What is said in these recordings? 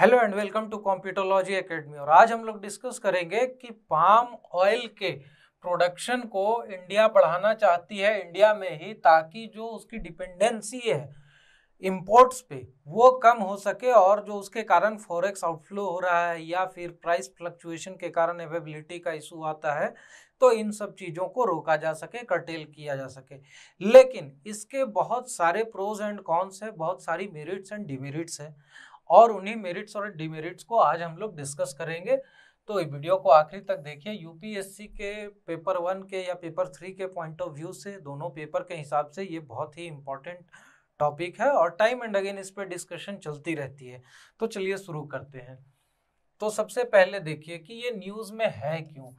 hello and welcome to Computology academy और आज हम लोग डिस्कस करेंगे कि पाम ऑयल के प्रोडक्शन को इंडिया बढ़ाना चाहती है इंडिया में ही ताकि जो उसकी डिपेंडेंसी है इम्पोर्ट्स पे वो कम हो सके और जो उसके कारण फॉरेक्स आउटफ्लो हो रहा है या फिर प्राइस फ्लक्चुएशन के कारण अवेबिलिटी का इशू आता है तो इन सब चीज़ों को रोका जा सके कर्टेल किया जा सके लेकिन इसके बहुत सारे प्रोज एंड कॉन्स हैं बहुत सारी मेरिट्स एंड डिमेरिट्स हैं और उन्हीं मेरिट्स और डिमेरिट्स को आज हम लोग डिस्कस करेंगे तो वीडियो को आखिरी तक देखिए यूपीएससी के पेपर वन के या पेपर थ्री के पॉइंट ऑफ व्यू से दोनों पेपर के हिसाब से ये बहुत ही इम्पोर्टेंट टॉपिक है और टाइम एंड अगेन इस पर डिस्कशन चलती रहती है तो चलिए शुरू करते हैं तो सबसे पहले देखिए कि ये न्यूज़ में है क्यों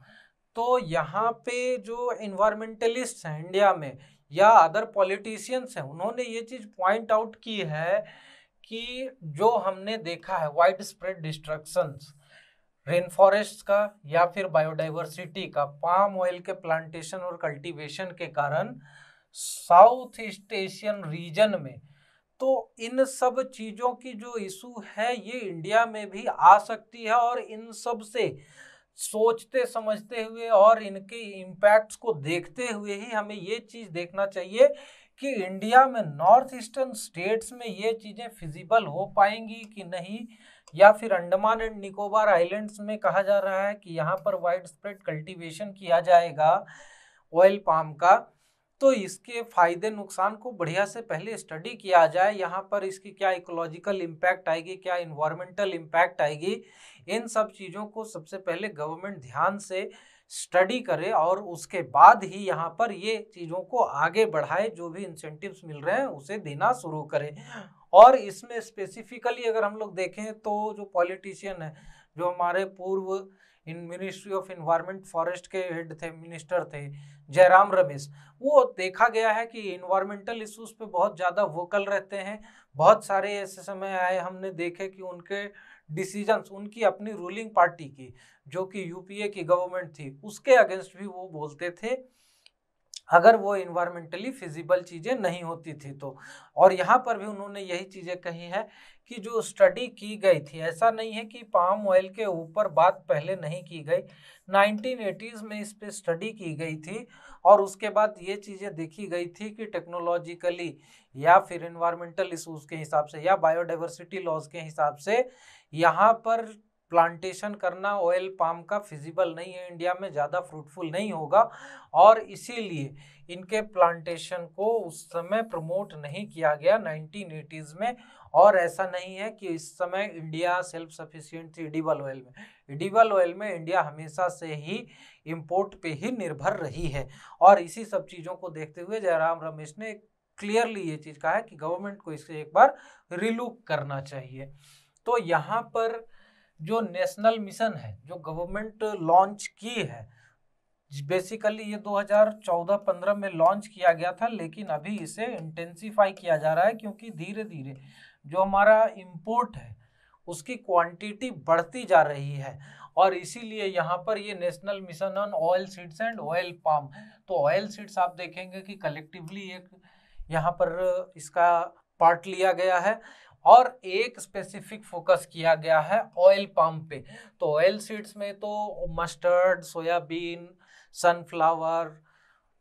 तो यहाँ पे जो इन्वायरमेंटलिस्ट हैं इंडिया में या अदर पॉलिटिशियंस हैं उन्होंने ये चीज़ पॉइंट आउट की है कि जो हमने देखा है wide spread destruction rain forest का या फिर बायोडाइवर्सिटी का पाम ऑयल के प्लांटेशन और कल्टीवेशन के कारण साउथ ईस्ट एशियन रीजन में तो इन सब चीज़ों की जो इशू है ये इंडिया में भी आ सकती है और इन सब से सोचते समझते हुए और इनके इम्पैक्ट्स को देखते हुए ही हमें ये चीज़ देखना चाहिए कि इंडिया में नॉर्थ ईस्टर्न स्टेट्स में ये चीज़ें फिजिबल हो पाएंगी कि नहीं या फिर अंडमान एंड निकोबार आइलैंड्स में कहा जा रहा है कि यहाँ पर वाइड स्प्रेड कल्टिवेशन किया जाएगा ऑयल पाम का तो इसके फायदे नुकसान को बढ़िया से पहले स्टडी किया जाए यहाँ पर इसकी क्या इकोलॉजिकल इम्पैक्ट आएगी क्या इन्वायरमेंटल इम्पैक्ट आएगी इन सब चीज़ों को सबसे पहले गवर्नमेंट ध्यान से स्टडी करे और उसके बाद ही यहाँ पर ये चीज़ों को आगे बढ़ाए जो भी इंसेंटिव्स मिल रहे हैं उसे देना शुरू करें और इसमें स्पेसिफिकली अगर हम लोग देखें तो जो पॉलिटिशियन है जो हमारे पूर्व in ministry of environment forest के हेड थे मिनिस्टर थे जयराम रमेश वो देखा गया है कि इन्वायरमेंटल इश्यूज पे बहुत ज़्यादा वोकल रहते हैं बहुत सारे ऐसे समय आए हमने देखे कि उनके डिसीजंस उनकी अपनी रूलिंग पार्टी की जो कि यूपीए की गवर्नमेंट थी उसके अगेंस्ट भी वो बोलते थे अगर वो इन्वायरमेंटली फिजिबल चीज़ें नहीं होती थी तो और यहाँ पर भी उन्होंने यही चीज़ें कही है कि जो स्टडी की गई थी ऐसा नहीं है कि पाम ऑयल के ऊपर बात पहले नहीं की गई नाइनटीन एटीज़ में इस पर स्टडी की गई थी और उसके बाद ये चीज़ें देखी गई थी कि टेक्नोलॉजिकली या फिर इन्वायरमेंटल इशूज़ के हिसाब से या बायोडाइवर्सिटी लॉज के हिसाब से यहाँ पर प्लांटेशन करना ऑयल पाम का फिजिबल नहीं है इंडिया में ज़्यादा फ्रूटफुल नहीं होगा और इसीलिए इनके प्लांटेशन को उस समय प्रमोट नहीं किया गया नाइनटीन एटीज़ में और ऐसा नहीं है कि इस समय इंडिया सेल्फ सफिशियंट थी एडिबल ऑयल में एडिबल ऑयल में इंडिया हमेशा से ही इम्पोर्ट पे ही निर्भर रही है और इसी सब चीज़ों को देखते हुए जयराम रमेश ने क्लियरली ये चीज़ कहा है कि गवर्नमेंट को इसे एक बार रिलुक करना चाहिए तो यहाँ पर जो नेशनल मिशन है जो गवर्नमेंट लॉन्च की है बेसिकली ये 2014-15 में लॉन्च किया गया था लेकिन अभी इसे इंटेंसीफाई किया जा रहा है क्योंकि धीरे धीरे जो हमारा इम्पोर्ट है उसकी क्वांटिटी बढ़ती जा रही है और इसीलिए यहाँ पर ये national mission on oil seeds and oil palm तो ऑयल सीड्स आप देखेंगे कि कलेक्टिवली एक यहाँ पर इसका पार्ट लिया गया है और एक स्पेसिफिक फोकस किया गया है ऑयल पाम पे तो ऑयल सीड्स में तो मस्टर्ड सोयाबीन सनफ्लावर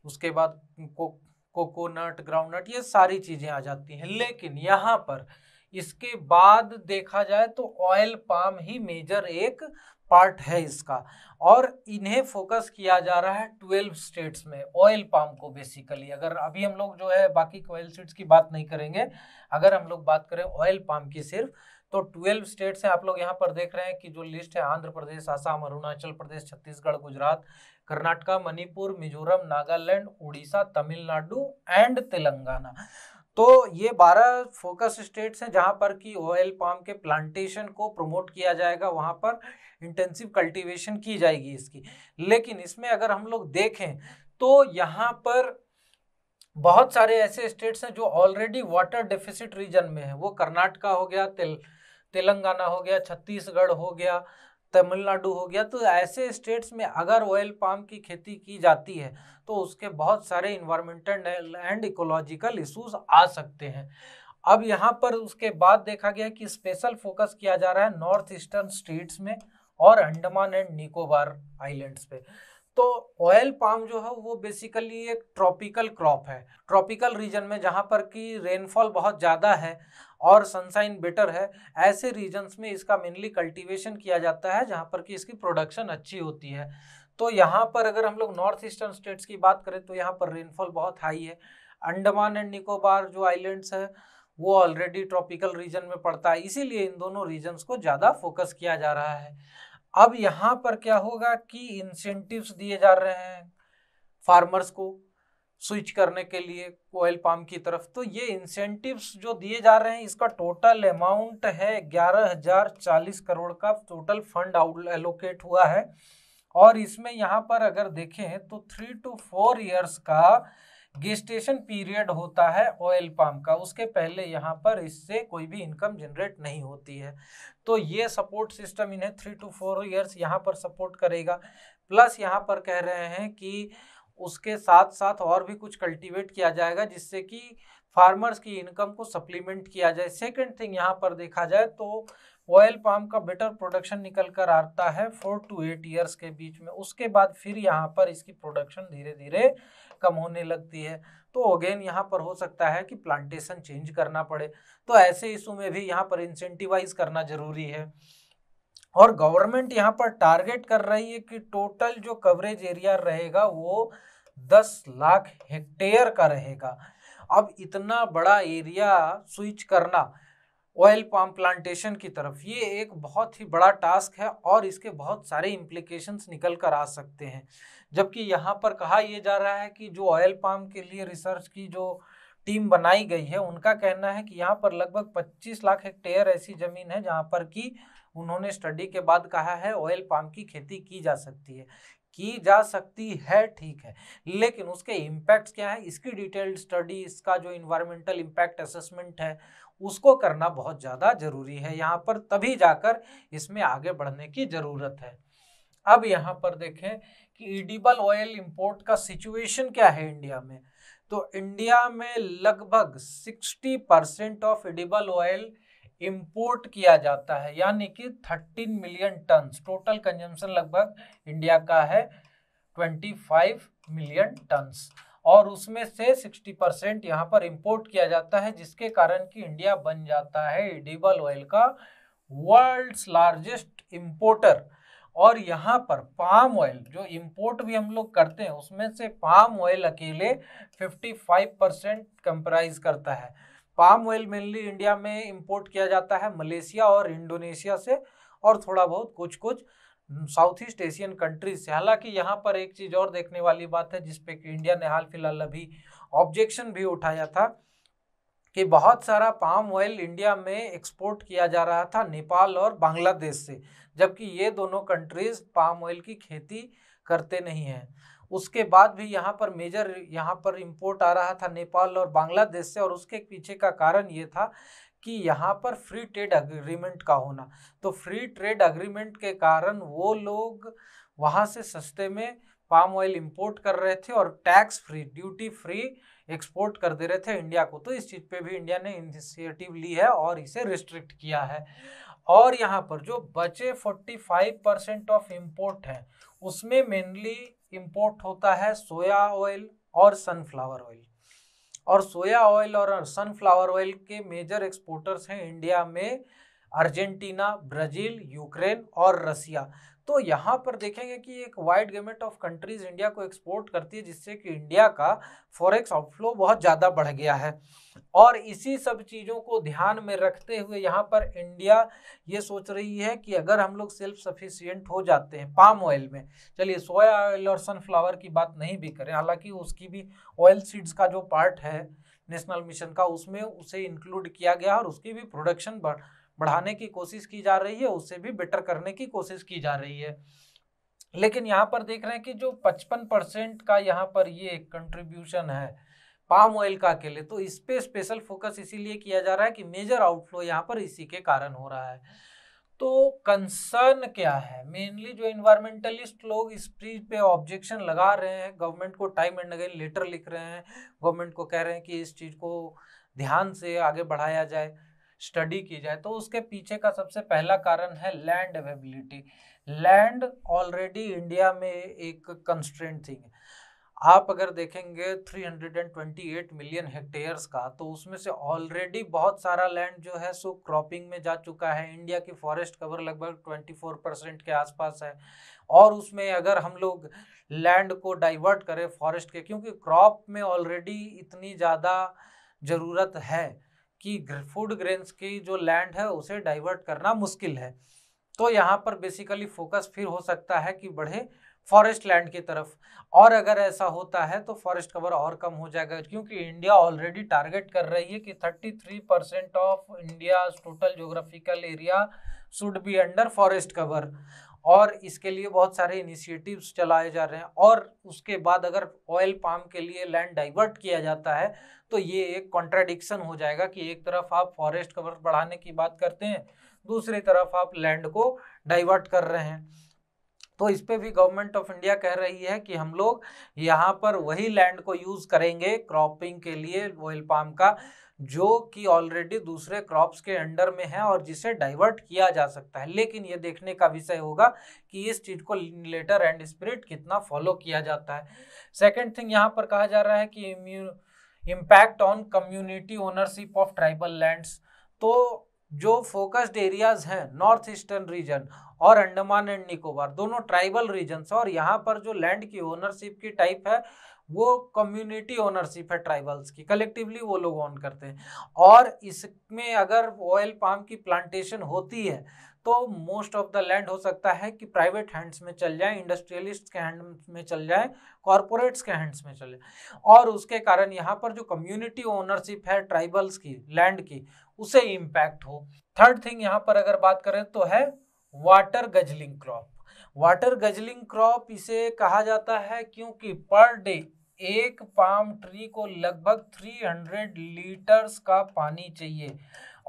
उसके बाद को कोकोनट ग्राउंडनट ये सारी चीज़ें आ जाती हैं लेकिन यहाँ पर इसके बाद देखा जाए तो ऑयल पाम ही मेजर एक पार्ट है इसका और इन्हें फोकस किया जा रहा है ट्वेल्व स्टेट्स में ऑयल पाम को बेसिकली अगर अभी हम लोग जो है बाकी ऑयल स्टेट्स की बात नहीं करेंगे अगर हम लोग बात करें ऑयल पाम की सिर्फ तो ट्वेल्व स्टेट्स हैं आप लोग यहाँ पर देख रहे हैं कि जो लिस्ट है आंध्र प्रदेश आसाम अरुणाचल प्रदेश छत्तीसगढ़ गुजरात कर्नाटका मणिपुर मिजोरम नागालैंड उड़ीसा तमिलनाडु एंड तेलंगाना तो ये 12 फोकस स्टेट्स हैं जहाँ पर कि ऑयल पाम के प्लांटेशन को प्रमोट किया जाएगा वहाँ पर इंटेंसिव कल्टीवेशन की जाएगी इसकी लेकिन इसमें अगर हम लोग देखें तो यहाँ पर बहुत सारे ऐसे स्टेट्स हैं जो ऑलरेडी वाटर डेफिसिट रीजन में है वो कर्नाटका हो गया तेल तेलंगाना हो गया छत्तीसगढ़ हो गया तमिलनाडु हो गया तो ऐसे स्टेट्स में अगर ऑयल पाम की खेती की जाती है तो उसके बहुत सारे इन्वायरमेंटल एंड इकोलॉजिकल इशूज आ सकते हैं अब यहाँ पर उसके बाद देखा गया कि स्पेशल फोकस किया जा रहा है नॉर्थ ईस्टर्न स्टेट्स में और अंडमान एंड निकोबार आइलैंड्स पे तो ऑयल पाम जो है वो बेसिकली एक ट्रॉपिकल क्रॉप है ट्रॉपिकल रीजन में जहाँ पर कि रेनफॉल बहुत ज़्यादा है और सनसाइन बेटर है ऐसे रीजन्स में इसका मेनली कल्टीवेशन किया जाता है जहाँ पर कि इसकी प्रोडक्शन अच्छी होती है तो यहाँ पर अगर हम लोग नॉर्थ ईस्टर्न स्टेट्स की बात करें तो यहाँ पर रेनफॉल बहुत हाई है अंडमान एंड निकोबार जो आइलैंड्स है वो ऑलरेडी ट्रॉपिकल रीजन में पड़ता है इसीलिए इन दोनों रीजन्स को ज़्यादा फोकस किया जा रहा है अब यहाँ पर क्या होगा कि इंसेंटिव्स दिए जा रहे हैं फार्मर्स को स्विच करने के लिए ऑयल पाम की तरफ तो ये इंसेंटिव्स जो दिए जा रहे हैं इसका टोटल अमाउंट है ग्यारह हजार चालीस करोड़ का टोटल फंड आउट एलोकेट हुआ है और इसमें यहाँ पर अगर देखें तो थ्री टू फोर इयर्स का गेस्टेशन पीरियड होता है ऑयल पाम का उसके पहले यहाँ पर इससे कोई भी इनकम जनरेट नहीं होती है तो ये सपोर्ट सिस्टम इन्हें थ्री टू फोर ईयर्स यहाँ पर सपोर्ट करेगा प्लस यहाँ पर कह रहे हैं कि उसके साथ साथ और भी कुछ कल्टीवेट किया जाएगा जिससे कि फार्मर्स की इनकम को सप्लीमेंट किया जाए सेकेंड थिंग यहाँ पर देखा जाए तो ऑयल पाम का बेटर प्रोडक्शन निकल कर आता है फोर टू एट ईयर्स के बीच में उसके बाद फिर यहाँ पर इसकी प्रोडक्शन धीरे धीरे कम होने लगती है तो अगेन यहाँ पर हो सकता है कि प्लांटेशन चेंज करना पड़े तो ऐसे इशू में भी यहाँ पर इंसेंटिवाइज करना जरूरी है और गवर्नमेंट यहाँ पर टारगेट कर रही है कि टोटल जो कवरेज एरिया रहेगा वो दस लाख हेक्टेयर का रहेगा अब इतना बड़ा एरिया स्विच करना ऑयल पाम प्लांटेशन की तरफ ये एक बहुत ही बड़ा टास्क है और इसके बहुत सारे इम्प्लीकेशंस निकल कर आ सकते हैं जबकि यहाँ पर कहा यह जा रहा है कि जो ऑयल पाम के लिए रिसर्च की जो टीम बनाई गई है उनका कहना है कि यहाँ पर लगभग 25 लाख हेक्टेयर ऐसी ज़मीन है जहाँ पर कि उन्होंने स्टडी के बाद कहा है ऑयल पाम की खेती की जा सकती है की जा सकती है ठीक है लेकिन उसके इम्पैक्ट क्या है इसकी डिटेल्ड स्टडी इसका जो इन्वायरमेंटल इम्पैक्ट असेसमेंट है उसको करना बहुत ज़्यादा ज़रूरी है यहाँ पर तभी जाकर इसमें आगे बढ़ने की ज़रूरत है अब यहाँ पर देखें कि इडिबल ऑयल इंपोर्ट का सिचुएशन क्या है इंडिया में तो इंडिया में लगभग 60 percent of edible oil import किया जाता है यानी कि 13 मिलियन टन टोटल कंजम्पशन लगभग इंडिया का है 25 मिलियन टन्स और उसमें से 60 परसेंट यहाँ पर इंपोर्ट किया जाता है जिसके कारण कि इंडिया बन जाता है एडिबल ऑयल का वर्ल्ड्स लार्जेस्ट इंपोर्टर और यहाँ पर पाम ऑयल जो इम्पोर्ट भी हम लोग करते हैं उसमें से पाम ऑयल अकेले 55 परसेंट कंप्राइज करता है पाम ऑयल मेनली इंडिया में इम्पोर्ट किया जाता है मलेशिया और इंडोनेशिया से और थोड़ा बहुत कुछ कुछ साउथ ईस्ट एशियन कंट्रीज से हालांकि यहाँ पर एक चीज़ और देखने वाली बात है जिसपे कि इंडिया ने हाल फिलहाल अभी ऑब्जेक्शन भी उठाया था कि बहुत सारा पाम ऑयल इंडिया में एक्सपोर्ट किया जा रहा था नेपाल और बांग्लादेश से जबकि ये दोनों कंट्रीज पाम ऑयल की खेती करते नहीं हैं उसके बाद भी यहाँ पर मेजर यहाँ पर इम्पोर्ट आ रहा था नेपाल और बांग्लादेश से और उसके पीछे का कारण ये था कि यहाँ पर फ्री ट्रेड अग्रीमेंट का होना तो फ्री ट्रेड अग्रीमेंट के कारण वो लोग वहाँ से सस्ते में पाम ऑयल इंपोर्ट कर रहे थे और tax free duty free export कर दे रहे थे इंडिया को तो इस चीज़ पे भी इंडिया ने इनिशिएटिव ली है और इसे रिस्ट्रिक्ट किया है और यहाँ पर जो बचे 45 परसेंट ऑफ इम्पोर्ट है उसमें मेनली इम्पोर्ट होता है सोया ऑयल और सनफ्लावर ऑयल और सोया ऑयल और सनफ्लावर ऑयल के मेजर एक्सपोर्टर्स हैं इंडिया में अर्जेंटीना ब्राज़ील यूक्रेन और रसिया तो यहाँ पर देखेंगे कि एक wide gamut of countries India को एक्सपोर्ट करती है जिससे कि इंडिया का फॉरेक्स आउटफ्लो बहुत ज़्यादा बढ़ गया है और इसी सब चीज़ों को ध्यान में रखते हुए यहाँ पर इंडिया ये सोच रही है कि अगर हम लोग सेल्फ सफिशियंट हो जाते हैं पाम ऑयल में चलिए सोया ऑयल और सनफ्लावर की बात नहीं भी करें हालाँकि उसकी भी ऑयल सीड्स का जो पार्ट है नेशनल मिशन का उसमें उसे इंक्लूड किया गया और उसकी भी प्रोडक्शन बढ़ बढ़ाने की कोशिश की जा रही है उससे भी बेटर करने की कोशिश की जा रही है लेकिन यहाँ पर देख रहे हैं कि जो 55 परसेंट का यहाँ पर ये कंट्रीब्यूशन है पाम ऑयल का अकेले तो इस पर स्पेशल फोकस इसीलिए किया जा रहा है कि मेजर आउटफ्लो यहाँ पर इसी के कारण हो रहा है तो कंसर्न क्या है मेनली जो इन्वायरमेंटलिस्ट लोग इस चीज पे ऑब्जेक्शन लगा रहे हैं गवर्नमेंट को टाइम एंड अगेन लेटर लिख रहे हैं गवर्नमेंट को कह रहे हैं कि इस चीज़ को ध्यान से आगे बढ़ाया जाए स्टडी की जाए तो उसके पीछे का सबसे पहला कारण है land availability land already India में एक कंस्ट्रेंट थिंग है आप अगर देखेंगे 328 मिलियन हेक्टेयर्स का तो उसमें से ऑलरेडी बहुत सारा लैंड जो है सो क्रॉपिंग में जा चुका है इंडिया की फॉरेस्ट कवर लगभग 24 परसेंट के आसपास है और उसमें अगर हम लोग लैंड को डाइवर्ट करें फॉरेस्ट के क्योंकि क्रॉप में ऑलरेडी इतनी ज़्यादा ज़रूरत है कि फूड ग्रेन्स की जो लैंड है उसे डाइवर्ट करना मुश्किल है तो यहाँ पर बेसिकली फोकस फिर हो सकता है कि बढ़े फॉरेस्ट लैंड की तरफ और अगर ऐसा होता है तो फॉरेस्ट कवर और कम हो जाएगा क्योंकि इंडिया ऑलरेडी टारगेट कर रही है कि 33 percent of India total geographical area should be under forest cover और इसके लिए बहुत सारे इनिशिएटिव्स चलाए जा रहे हैं और उसके बाद अगर ऑयल पाम के लिए लैंड डाइवर्ट किया जाता है तो ये एक कॉन्ट्राडिक्शन हो जाएगा कि एक तरफ आप फॉरेस्ट कवर बढ़ाने की बात करते हैं दूसरी तरफ आप लैंड को डाइवर्ट कर रहे हैं तो इस पर भी गवर्नमेंट ऑफ इंडिया कह रही है कि हम लोग यहाँ पर वही लैंड को यूज़ करेंगे क्रॉपिंग के लिए ऑयल पाम का जो कि ऑलरेडी दूसरे क्रॉप्स के अंडर में है और जिसे डाइवर्ट किया जा सकता है लेकिन ये देखने का विषय होगा कि इस चीज को लेटर एंड स्पिरिट कितना फॉलो किया जाता है सेकेंड थिंग यहाँ पर कहा जा रहा है कि impact on community ownership of tribal lands तो जो फोकस्ड एरियाज हैं नॉर्थ ईस्टर्न रीजन और अंडमान एंड निकोबार दोनों ट्राइबल रीजन्स और यहाँ पर जो लैंड की ओनरशिप की टाइप है वो कम्युनिटी ओनरशिप है ट्राइबल्स की कलेक्टिवली वो लोग ऑन करते हैं और इसमें अगर ऑयल पाम की प्लांटेशन होती है तो मोस्ट ऑफ द लैंड हो सकता है कि प्राइवेट हैंड्स में चल जाए इंडस्ट्रियलिस्ट के हैंड में चल जाए कॉरपोरेट्स के हैंड्स में चले और उसके कारण यहाँ पर जो कम्युनिटी ओनरशिप है ट्राइबल्स की लैंड की उसे इम्पैक्ट हो थर्ड थिंग यहाँ पर अगर बात करें तो है water guzzling crop water guzzling crop इसे कहा जाता है क्योंकि पर डे एक पाम ट्री को लगभग 300 लीटर्स का पानी चाहिए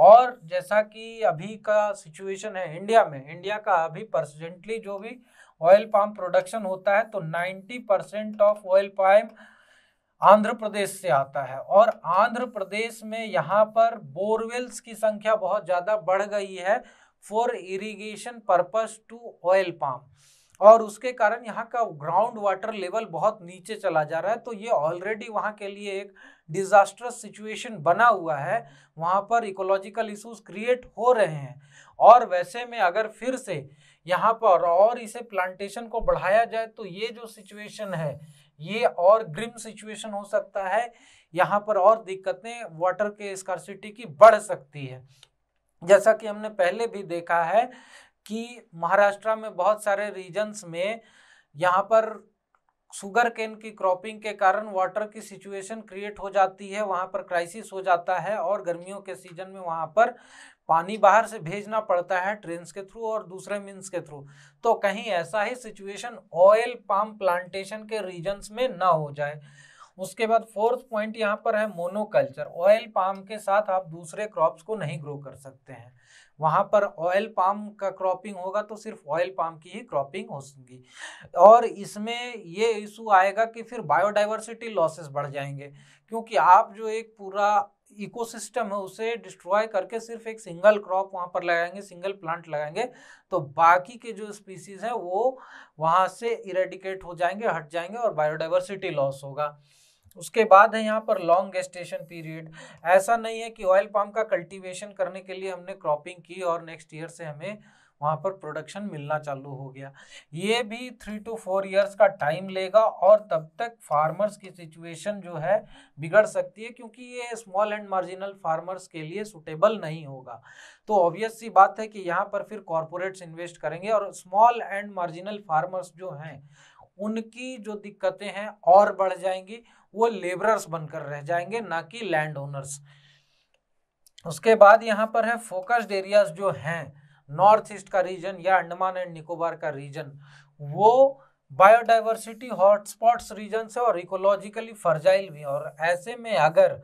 और जैसा कि अभी का सिचुएशन है इंडिया में इंडिया का अभी परसेंटली जो भी ऑयल पाम प्रोडक्शन होता है तो 90 percent of oil palm Andhra Pradesh से आता है और आंध्र प्रदेश में यहाँ पर बोरवेल्स की संख्या बहुत ज़्यादा बढ़ गई है for irrigation purpose to oil palm और उसके कारण यहाँ का ग्राउंड वाटर लेवल बहुत नीचे चला जा रहा है तो ये ऑलरेडी वहाँ के लिए एक डिजास्ट्रस सिचुएशन बना हुआ है वहाँ पर इकोलॉजिकल इशूज़ क्रिएट हो रहे हैं और वैसे में अगर फिर से यहाँ पर और इसे प्लांटेशन को बढ़ाया जाए तो ये जो सिचुएशन है ये और ग्रिम सिचुएशन हो सकता है यहाँ पर और दिक्कतें वाटर के स्कॉर्सिटी की बढ़ सकती है जैसा कि हमने पहले भी देखा है कि महाराष्ट्र में बहुत सारे रीजन्स में यहाँ पर शुगर केन की क्रॉपिंग के कारण वाटर की सिचुएशन क्रिएट हो जाती है वहाँ पर क्राइसिस हो जाता है और गर्मियों के सीजन में वहाँ पर पानी बाहर से भेजना पड़ता है ट्रेन के थ्रू और दूसरे मीन्स के थ्रू तो कहीं ऐसा ही सिचुएशन ऑयल पाम प्लांटेशन के रीजन्स में ना हो जाए उसके बाद फोर्थ पॉइंट यहाँ पर है मोनोकल्चर ऑयल पाम के साथ आप दूसरे क्रॉप्स को नहीं ग्रो कर सकते हैं वहाँ पर ऑयल पाम का क्रॉपिंग होगा तो सिर्फ ऑयल पाम की ही क्रॉपिंग होगी और इसमें ये इशू आएगा कि फिर बायोडाइवर्सिटी लॉसेस बढ़ जाएंगे क्योंकि आप जो एक पूरा इकोसिस्टम है उसे डिस्ट्रॉय करके सिर्फ एक सिंगल क्रॉप वहाँ पर लगाएंगे सिंगल प्लांट लगाएंगे तो बाकी के जो स्पीसीज हैं वो वहाँ से इरेडिकेट हो जाएंगे हट जाएंगे और बायोडाइवर्सिटी लॉस होगा उसके बाद है यहाँ पर लॉन्ग गेस्टेशन पीरियड ऐसा नहीं है कि ऑयल पाम का कल्टीवेशन करने के लिए हमने क्रॉपिंग की और नेक्स्ट ईयर से हमें वहाँ पर प्रोडक्शन मिलना चालू हो गया ये भी थ्री टू फोर इयर्स का टाइम लेगा और तब तक फार्मर्स की सिचुएशन जो है बिगड़ सकती है क्योंकि ये स्मॉल एंड मार्जिनल फार्मर्स के लिए सुटेबल नहीं होगा तो ऑब्वियस सी बात है कि यहाँ पर फिर कॉरपोरेट्स इन्वेस्ट करेंगे और स्मॉल एंड मार्जिनल फार्मर्स जो हैं उनकी जो दिक्कतें हैं और बढ़ जाएंगी वो लेबरर्स बनकर रह जाएंगे ना कि लैंड ओनर्स उसके बाद यहाँ पर है फोकस्ड एरियाज जो हैं नॉर्थ ईस्ट का रीजन या अंडमान एंड निकोबार का रीजन वो बायोडाइवर्सिटी हॉटस्पॉट्स रीजन से और इकोलॉजिकली फर्जाइल भी और ऐसे में अगर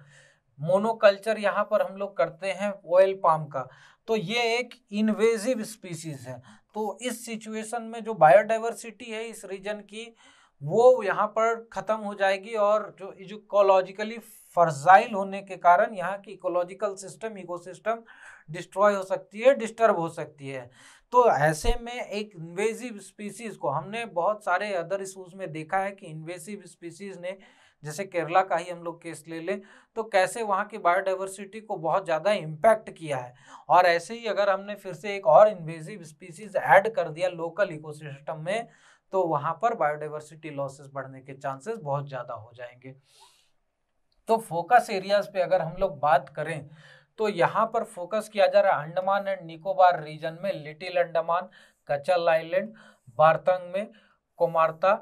मोनोकल्चर यहाँ पर हम लोग करते हैं ऑयल पाम का तो ये एक इन्वेजिव स्पीसीज है तो इस सिचुएशन में जो बायोडाइवर्सिटी है इस रीजन की वो यहाँ पर ख़त्म हो जाएगी और जो इकोलॉजिकली फर्जाइल होने के कारण यहाँ की इकोलॉजिकल सिस्टम इकोसिस्टम डिस्ट्रॉय हो सकती है डिस्टर्ब हो सकती है तो ऐसे में एक इन्वेसिव स्पीसीज़ को हमने बहुत सारे अदर इशूज़ में देखा है कि इन्वेसिव स्पीसीज़ ने जैसे केरला का ही हम लोग केस ले लें तो कैसे वहाँ की बायोडाइवर्सिटी को बहुत ज़्यादा इम्पैक्ट किया है और ऐसे ही अगर हमने फिर से एक और इन्वेजिव स्पीसीज ऐड कर दिया लोकल इकोसिस्टम में तो वहाँ पर बायोडाइवर्सिटी लॉसेस बढ़ने के चांसेस बहुत ज़्यादा हो जाएंगे तो फोकस एरियाज पे अगर हम लोग बात करें तो यहाँ पर फोकस किया जा रहा है अंडमान एंड निकोबार रीजन में लिटिल अंडमान कचल आइलैंड बारतंग में कोमार्ता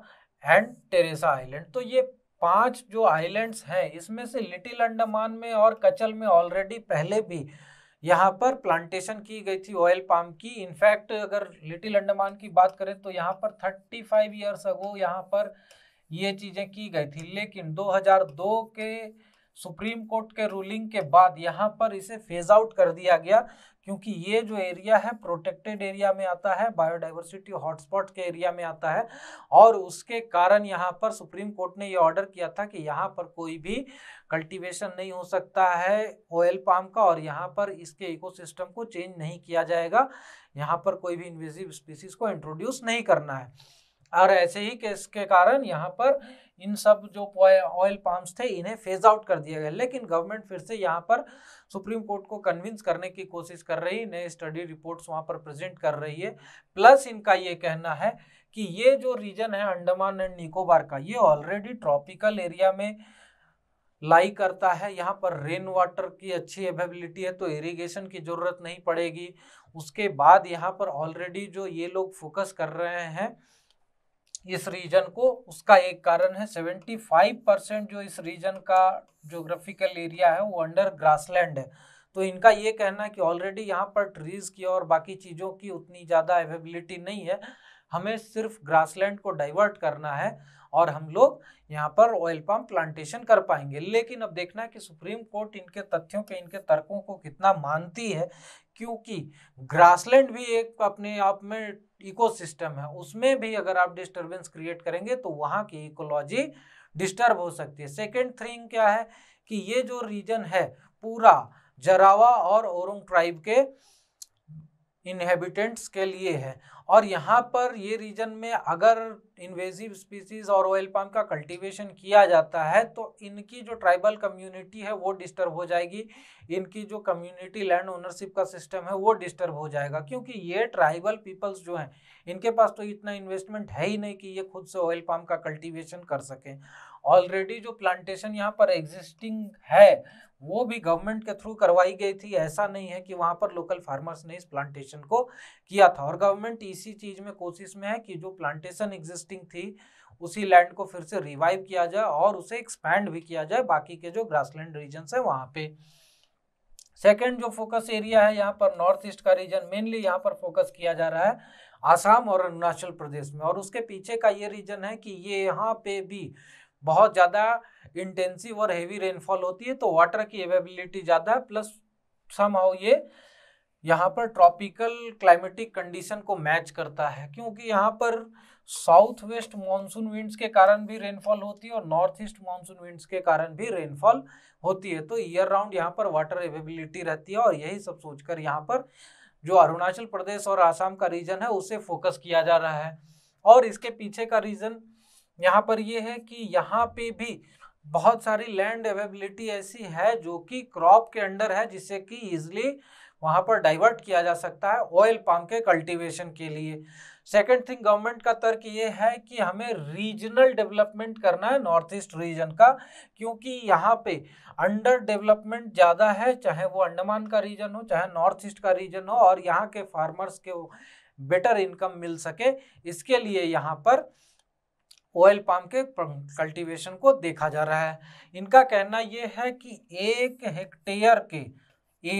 एंड टेरेसा आइलैंड तो ये पांच जो आइलैंड्स हैं इसमें से लिटिल अंडमान में और कचल में ऑलरेडी पहले भी यहाँ पर प्लांटेशन की गई थी ऑयल पाम की इनफैक्ट अगर लिटिल अंडमान की बात करें तो यहाँ पर 35 फाइव ईयर्स अगो यहाँ पर ये चीज़ें की गई थी लेकिन 2002 के सुप्रीम कोर्ट के रूलिंग के बाद यहाँ पर इसे फेज आउट कर दिया गया क्योंकि ये जो एरिया है प्रोटेक्टेड एरिया में आता है बायोडाइवर्सिटी हॉटस्पॉट के एरिया में आता है और उसके कारण यहाँ पर सुप्रीम कोर्ट ने ये ऑर्डर किया था कि यहाँ पर कोई भी कल्टीवेशन नहीं हो सकता है ऑयल पाम का और यहाँ पर इसके इकोसिस्टम को चेंज नहीं किया जाएगा यहाँ पर कोई भी इन्वेजिव स्पीसीज को इंट्रोड्यूस नहीं करना है और ऐसे ही केस के कारण यहाँ पर इन सब जो ऑयल पाम्स थे इन्हें फेज आउट कर दिया गया लेकिन गवर्नमेंट फिर से यहाँ पर सुप्रीम कोर्ट को कन्विंस करने की कोशिश कर रही नए स्टडी रिपोर्ट्स वहाँ पर प्रेजेंट कर रही है प्लस इनका ये कहना है कि ये जो रीजन है अंडमान एंड निकोबार का ये ऑलरेडी ट्रॉपिकल एरिया में लाई करता है यहाँ पर रेन वाटर की अच्छी अवेबिलिटी है तो इरिगेशन की ज़रूरत नहीं पड़ेगी उसके बाद यहाँ पर ऑलरेडी जो ये लोग फोकस कर रहे हैं इस रीजन को उसका एक कारण है 75 परसेंट जो इस रीजन का जोग्राफिकल एरिया है वो अंडर ग्रासलैंड है तो इनका ये कहना है कि ऑलरेडी यहाँ पर ट्रीज की और बाकी चीज़ों की उतनी ज़्यादा अवेबिलिटी नहीं है हमें सिर्फ ग्रासलैंड को डाइवर्ट करना है और हम लोग यहाँ पर ऑयल पाम प्लांटेशन कर पाएंगे लेकिन अब देखना है कि सुप्रीम कोर्ट इनके तथ्यों के इनके तर्कों को कितना मानती है क्योंकि ग्रासलैंड भी एक अपने आप में इकोसिस्टम है उसमें भी अगर आप डिस्टरबेंस क्रिएट करेंगे तो वहाँ की इकोलॉजी डिस्टर्ब हो सकती है सेकेंड थिंग क्या है कि ये जो रीजन है पूरा जरावा और ओरोंग ट्राइब के इनहेबिटेंट्स के लिए है और यहाँ पर ये रीजन में अगर इन्वेजिव स्पीसीज और ऑयल पाम का कल्टीवेशन किया जाता है तो इनकी जो ट्राइबल कम्युनिटी है वो डिस्टर्ब हो जाएगी इनकी जो कम्युनिटी लैंड ओनरशिप का सिस्टम है वो डिस्टर्ब हो जाएगा क्योंकि ये ट्राइबल पीपल्स जो हैं इनके पास तो इतना इन्वेस्टमेंट है ही नहीं कि ये खुद से ऑयल पाम का कल्टिवेशन कर सकें ऑलरेडी जो प्लांटेशन यहाँ पर एग्जिस्टिंग है वो भी गवर्नमेंट के थ्रू करवाई गई थी ऐसा नहीं है कि वहाँ पर लोकल फार्मर्स ने इस प्लांटेशन को किया था और गवर्नमेंट इसी चीज़ में कोशिश में है कि जो प्लांटेशन एग्जिस्टिंग थी उसी लैंड को फिर से रिवाइव किया जाए और उसे एक्सपैंड भी किया जाए बाकी के जो ग्रासलैंड रीजन है वहाँ पे सेकेंड जो फोकस एरिया है यहाँ पर नॉर्थ ईस्ट का रीजन मेनली यहाँ पर फोकस किया जा रहा है आसाम और अरुणाचल प्रदेश में और उसके पीछे का ये रीजन है कि ये यहाँ पे भी बहुत ज़्यादा इंटेंसिव और हेवी रेनफॉल होती है तो वाटर की अवेबिलिटी ज़्यादा है प्लस सम हाउ ये यहाँ पर ट्रॉपिकल क्लाइमेटिक कंडीशन को मैच करता है क्योंकि यहाँ पर साउथ वेस्ट मानसून विंड्स के कारण भी रेनफॉल होती है और नॉर्थ ईस्ट मानसून विंड्स के कारण भी रेनफॉल होती है तो ईयर राउंड यहाँ पर वाटर अवेबिलिटी रहती है और यही सब सोचकर यहाँ पर जो अरुणाचल प्रदेश और आसाम का रीजन है उसे फोकस किया जा रहा है और इसके पीछे का रीजन यहाँ पर ये है कि यहाँ पे भी बहुत सारी लैंड अवेबिलिटी ऐसी है जो कि क्रॉप के अंडर है जिससे कि ईजिली वहाँ पर डाइवर्ट किया जा सकता है ऑयल पाम के कल्टीवेशन के लिए सेकेंड थिंग गवर्नमेंट का तर्क ये है कि हमें रीजनल डेवलपमेंट करना है नॉर्थ ईस्ट रीजन का क्योंकि यहाँ पे अंडर डेवलपमेंट ज़्यादा है चाहे वो अंडमान का रीजन हो चाहे नॉर्थ ईस्ट का रीजन हो और यहाँ के फार्मर्स के बेटर इनकम मिल सके इसके लिए यहाँ पर ऑयल पाम के कल्टीवेशन को देखा जा रहा है इनका कहना यह है कि एक हेक्टेयर के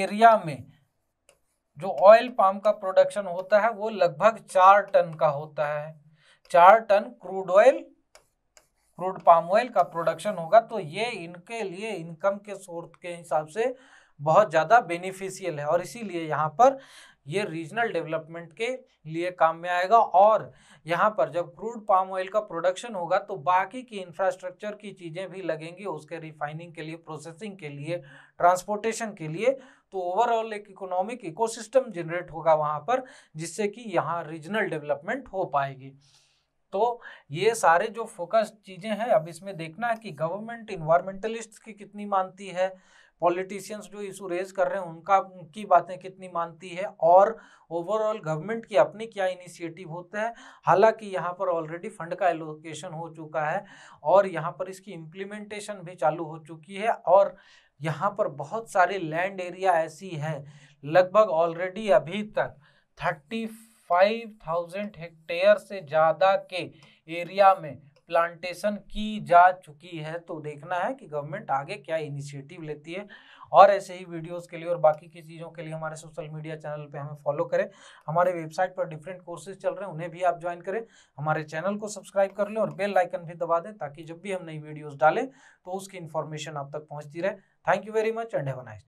एरिया में जो ऑयल पाम का प्रोडक्शन होता है वो लगभग चार टन का होता है चार ton crude oil crude palm oil का प्रोडक्शन होगा तो ये इनके लिए इनकम के सोर्स के हिसाब से बहुत ज़्यादा बेनिफिशियल है और इसीलिए यहाँ पर ये रीजनल डेवलपमेंट के लिए काम में आएगा और यहाँ पर जब क्रूड पाम ऑयल का प्रोडक्शन होगा तो बाकी की इंफ्रास्ट्रक्चर की चीज़ें भी लगेंगी उसके रिफाइनिंग के लिए प्रोसेसिंग के लिए ट्रांसपोर्टेशन के लिए तो ओवरऑल एक इकोनॉमिक इकोसिस्टम जनरेट होगा वहाँ पर जिससे कि यहाँ रीजनल डेवलपमेंट हो पाएगी तो ये सारे जो फोकस चीज़ें हैं अब इसमें देखना है कि गवर्नमेंट इन्वायरमेंटलिस्ट की कितनी मानती है पॉलिटिशियंस जो इशू रेज कर रहे हैं उनका उनकी बातें कितनी मानती है और ओवरऑल गवर्नमेंट की अपनी क्या इनिशिएटिव होते हैं हालांकि यहाँ पर ऑलरेडी फंड का एलोकेशन हो चुका है और यहाँ पर इसकी इम्प्लीमेंटेशन भी चालू हो चुकी है और यहाँ पर बहुत सारे लैंड एरिया ऐसी हैं लगभग ऑलरेडी अभी तक थर्टी फाइव थाउजेंड हेक्टेयर से ज़्यादा के एरिया में प्लांटेशन की जा चुकी है तो देखना है कि गवर्नमेंट आगे क्या इनिशिएटिव लेती है और ऐसे ही वीडियोस के लिए और बाकी की चीज़ों के लिए हमारे सोशल मीडिया चैनल पे हमें फॉलो करें हमारे वेबसाइट पर डिफरेंट कोर्सेज चल रहे हैं उन्हें भी आप ज्वाइन करें हमारे चैनल को सब्सक्राइब कर लें और बेल लाइकन भी दबा दें ताकि जब भी हम नई वीडियोज़ डालें तो उसकी इन्फॉर्मेशन आप तक पहुँचती रहे thank you very much and have nice